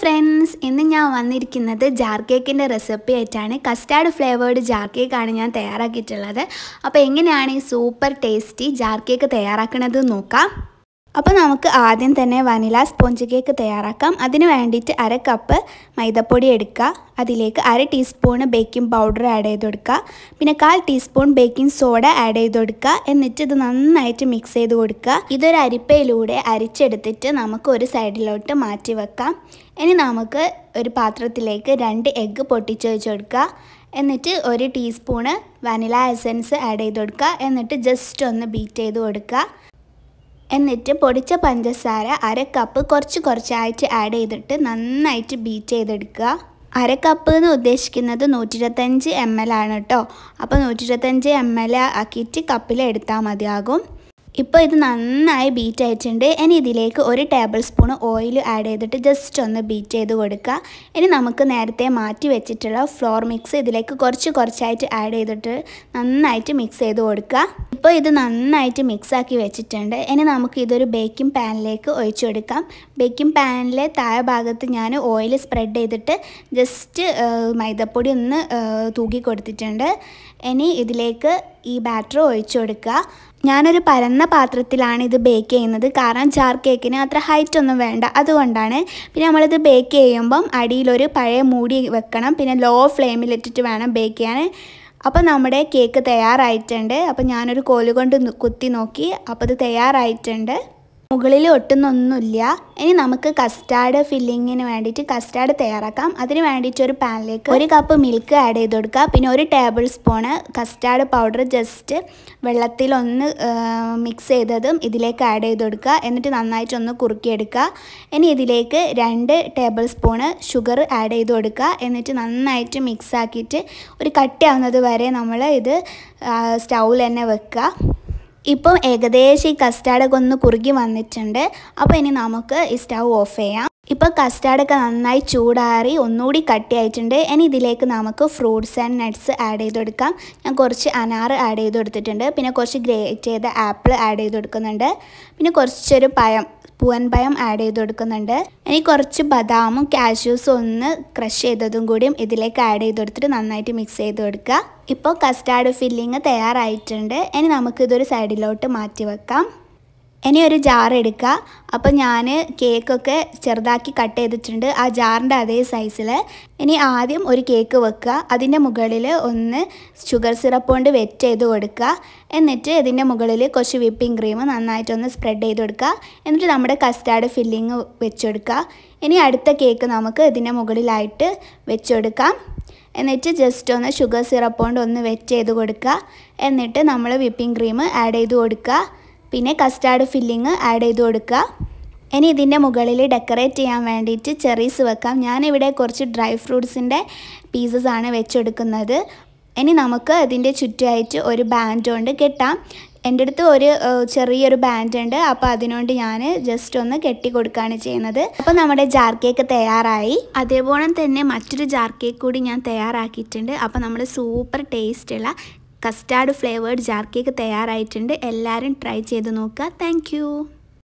friends ഇന്ന് ഞാൻ വന്നിരിക്കുന്നത് ജാർ കേക്കിൻ്റെ റെസിപ്പി ആയിട്ടാണ് കസ്റ്റാർഡ് ഫ്ലേവേർഡ് ജാർ കേക്കാണ് ഞാൻ തയ്യാറാക്കിയിട്ടുള്ളത് അപ്പോൾ എങ്ങനെയാണ് ഈ സൂപ്പർ ടേസ്റ്റി ജാർ കേക്ക് തയ്യാറാക്കണത് നോക്കാം അപ്പോൾ നമുക്ക് ആദ്യം തന്നെ വനില സ്പോഞ്ച് കേക്ക് തയ്യാറാക്കാം അതിന് വേണ്ടിയിട്ട് അര കപ്പ് മൈദപ്പൊടി എടുക്കുക അതിലേക്ക് അര ടീസ്പൂണ് ബേക്കിംഗ് പൗഡർ ആഡ് ചെയ്ത് കൊടുക്കുക പിന്നെ കാൽ ടീസ്പൂൺ ബേക്കിംഗ് സോഡ ആഡ് ചെയ്ത് കൊടുക്കുക എന്നിട്ട് ഇത് നന്നായിട്ട് മിക്സ് ചെയ്ത് കൊടുക്കുക ഇതൊരു അരിപ്പയിലൂടെ അരിച്ചെടുത്തിട്ട് നമുക്ക് ഒരു സൈഡിലോട്ട് മാറ്റി വെക്കാം ഇനി നമുക്ക് ഒരു പാത്രത്തിലേക്ക് രണ്ട് എഗ്ഗ് പൊട്ടിച്ച് വെച്ച് കൊടുക്കുക എന്നിട്ട് ഒരു ടീസ്പൂണ് വനില എസൻസ് ആഡ് ചെയ്ത് കൊടുക്കുക എന്നിട്ട് ജസ്റ്റ് ഒന്ന് ബീറ്റ് ചെയ്ത് കൊടുക്കുക എന്നിട്ട് പൊടിച്ച പഞ്ചസാര അര കപ്പ് കുറച്ച് കുറച്ചായിട്ട് ആഡ് ചെയ്തിട്ട് നന്നായിട്ട് ബീറ്റ് ചെയ്തെടുക്കുക അര കപ്പ് എന്ന് ഉദ്ദേശിക്കുന്നത് നൂറ്റിരുപത്തഞ്ച് എം എൽ ആണ് കേട്ടോ അപ്പോൾ നൂറ്റിരുപത്തഞ്ച് എം എൽ ആക്കിയിട്ട് കപ്പിൽ എടുത്താൽ മതിയാകും ഇപ്പോൾ ഇത് നന്നായി ബീറ്റ് ആയിട്ടുണ്ട് ഇനി ഇതിലേക്ക് ഒരു ടേബിൾ സ്പൂൺ ഓയിൽ ആഡ് ചെയ്തിട്ട് ജസ്റ്റ് ഒന്ന് ബീറ്റ് ചെയ്ത് കൊടുക്കുക ഇനി നമുക്ക് നേരത്തെ മാറ്റി വെച്ചിട്ടുള്ള ഫ്ലോർ മിക്സ് ഇതിലേക്ക് കുറച്ച് കുറച്ചായിട്ട് ആഡ് ചെയ്തിട്ട് നന്നായിട്ട് മിക്സ് ചെയ്ത് കൊടുക്കുക ഇപ്പോൾ ഇത് നന്നായിട്ട് മിക്സ് ആക്കി വെച്ചിട്ടുണ്ട് ഇനി നമുക്ക് ഇതൊരു ബേക്കിംഗ് പാനിലേക്ക് ഒഴിച്ചു കൊടുക്കാം ബേക്കിംഗ് പാനിലെ താഴെ ഭാഗത്ത് ഞാൻ ഓയിൽ സ്പ്രെഡ് ചെയ്തിട്ട് ജസ്റ്റ് മൈദപ്പൊടി ഒന്ന് തൂക്കി കൊടുത്തിട്ടുണ്ട് ഇനി ഇതിലേക്ക് ഈ ബാറ്റർ ഒഴിച്ചു കൊടുക്കുക ഞാനൊരു പരന്ന പാത്രത്തിലാണ് ഇത് ബേക്ക് ചെയ്യുന്നത് കാരണം ജാർ കേക്കിന് അത്ര ഹൈറ്റ് ഒന്നും വേണ്ട അതുകൊണ്ടാണ് പിന്നെ നമ്മളിത് ബേക്ക് ചെയ്യുമ്പം അടിയിലൊരു പഴയ മൂടി വെക്കണം പിന്നെ ലോ ഫ്ലെയിമിലിട്ടിട്ട് വേണം ബേക്ക് ചെയ്യാൻ അപ്പോൾ നമ്മുടെ കേക്ക് തയ്യാറായിട്ടുണ്ട് അപ്പോൾ ഞാനൊരു കോലുകൊണ്ട് കുത്തി നോക്കി അപ്പോൾ ഇത് തയ്യാറായിട്ടുണ്ട് മുകളിൽ ഒട്ടുന്നൊന്നുമില്ല ഇനി നമുക്ക് കസ്റ്റാർഡ് ഫില്ലിങ്ങിന് വേണ്ടിയിട്ട് കസ്റ്റാർഡ് തയ്യാറാക്കാം അതിന് വേണ്ടിയിട്ട് ഒരു പാനിലേക്ക് ഒരു കപ്പ് മിൽക്ക് ആഡ് ചെയ്ത് കൊടുക്കുക പിന്നെ ഒരു tablespoon custard powder just വെള്ളത്തിലൊന്ന് മിക്സ് ചെയ്തതും ഇതിലേക്ക് ആഡ് ചെയ്ത് കൊടുക്കുക എന്നിട്ട് നന്നായിട്ടൊന്ന് കുറുക്കിയെടുക്കുക ഇനി ഇതിലേക്ക് രണ്ട് ടേബിൾ സ്പൂണ് ഷുഗർ ആഡ് ചെയ്ത് കൊടുക്കുക എന്നിട്ട് നന്നായിട്ട് മിക്സ് ആക്കിയിട്ട് ഒരു കട്ടിയാവുന്നത് വരെ നമ്മൾ ഇത് സ്റ്റൗവിൽ തന്നെ വെക്കുക ഇപ്പം ഏകദേശം ഈ കസ്റ്റാർഡൊക്കെ ഒന്ന് കുറുകി വന്നിട്ടുണ്ട് അപ്പോൾ ഇനി നമുക്ക് ഈ സ്റ്റൗ ഓഫ് ചെയ്യാം ഇപ്പോൾ കസ്റ്റാർഡൊക്കെ നന്നായി ചൂടാറി ഒന്നുകൂടി കട്ടിയായിട്ടുണ്ട് ഇനി ഇതിലേക്ക് നമുക്ക് ഫ്രൂട്ട്സ് ആൻഡ് നട്ട്സ് ആഡ് ചെയ്ത് കൊടുക്കാം ഞാൻ കുറച്ച് അനാറ് ആഡ് ചെയ്ത് കൊടുത്തിട്ടുണ്ട് പിന്നെ കുറച്ച് ഗ്രേറ്റ് ചെയ്ത ആപ്പിൾ ആഡ് ചെയ്ത് കൊടുക്കുന്നുണ്ട് പിന്നെ കുറച്ചൊരു പഴം പൂവൻ പഴം ആഡ് ചെയ്ത് കൊടുക്കുന്നുണ്ട് ഇനി കുറച്ച് ബദാമും കാഷ്യൂസും ഒന്ന് ക്രഷ് ചെയ്തതും കൂടിയും ഇതിലേക്ക് ആഡ് ചെയ്ത് കൊടുത്തിട്ട് നന്നായിട്ട് മിക്സ് ചെയ്ത് കൊടുക്കുക ഇപ്പോൾ കസ്റ്റാർഡ് ഫില്ലിങ് തയ്യാറായിട്ടുണ്ട് ഇനി നമുക്കിതൊരു സൈഡിലോട്ട് മാറ്റി വെക്കാം ഇനി ഒരു ജാർ എടുക്കുക അപ്പോൾ ഞാൻ കേക്കൊക്കെ ചെറുതാക്കി കട്ട് ചെയ്തിട്ടുണ്ട് ആ ജാറിൻ്റെ അതേ സൈസിൽ ഇനി ആദ്യം ഒരു കേക്ക് വെക്കുക അതിൻ്റെ മുകളിൽ ഒന്ന് ഷുഗർ സിറപ്പ് കൊണ്ട് വെറ്റ് ചെയ്ത് കൊടുക്കുക എന്നിട്ട് ഇതിൻ്റെ മുകളിൽ കുറച്ച് വിപ്പിംഗ് ക്രീം നന്നായിട്ടൊന്ന് സ്പ്രെഡ് ചെയ്ത് കൊടുക്കുക എന്നിട്ട് നമ്മുടെ കസ്റ്റാർഡ് ഫില്ലിങ് വെച്ചെടുക്കുക ഇനി അടുത്ത കേക്ക് നമുക്ക് ഇതിൻ്റെ മുകളിലായിട്ട് വെച്ചെടുക്കാം എന്നിട്ട് ജസ്റ്റ് ഒന്ന് ഷുഗർ സിറപ്പ് കൊണ്ട് ഒന്ന് വെറ്റ് ചെയ്ത് കൊടുക്കുക എന്നിട്ട് നമ്മൾ വിപ്പിംഗ് ക്രീം ആഡ് ചെയ്ത് കൊടുക്കുക പിന്നെ കസ്റ്റാർഡ് ഫില്ലിങ് ആഡ് ചെയ്ത് കൊടുക്കുക ഇനി ഇതിൻ്റെ മുകളിൽ ഡെക്കറേറ്റ് ചെയ്യാൻ വേണ്ടിയിട്ട് ചെറീസ് വെക്കാം ഞാനിവിടെ കുറച്ച് ഡ്രൈ ഫ്രൂട്ട്സിൻ്റെ പീസസ് ആണ് വെച്ചെടുക്കുന്നത് ഇനി നമുക്ക് അതിൻ്റെ ചുറ്റുമായിട്ട് ഒരു ബാൻഡ് കൊണ്ട് കെട്ടാം എൻ്റെ അടുത്ത് ഒരു ചെറിയൊരു ബാൻഡ് ഉണ്ട് അപ്പോൾ അതിനോണ്ട് ഞാൻ ജസ്റ്റ് ഒന്ന് കെട്ടി കൊടുക്കുകയാണ് ചെയ്യുന്നത് അപ്പോൾ നമ്മുടെ ജാർ കേക്ക് തയ്യാറായി അതേപോലെ തന്നെ മറ്റൊരു ജാർ കേക്ക് കൂടി ഞാൻ തയ്യാറാക്കിയിട്ടുണ്ട് അപ്പോൾ നമ്മൾ സൂപ്പർ ടേസ്റ്റുള്ള കസ്റ്റാർഡ് ഫ്ലേവേഡ് ജാർ കേക്ക് തയ്യാറായിട്ടുണ്ട് എല്ലാവരും ട്രൈ ചെയ്ത് നോക്കുക താങ്ക്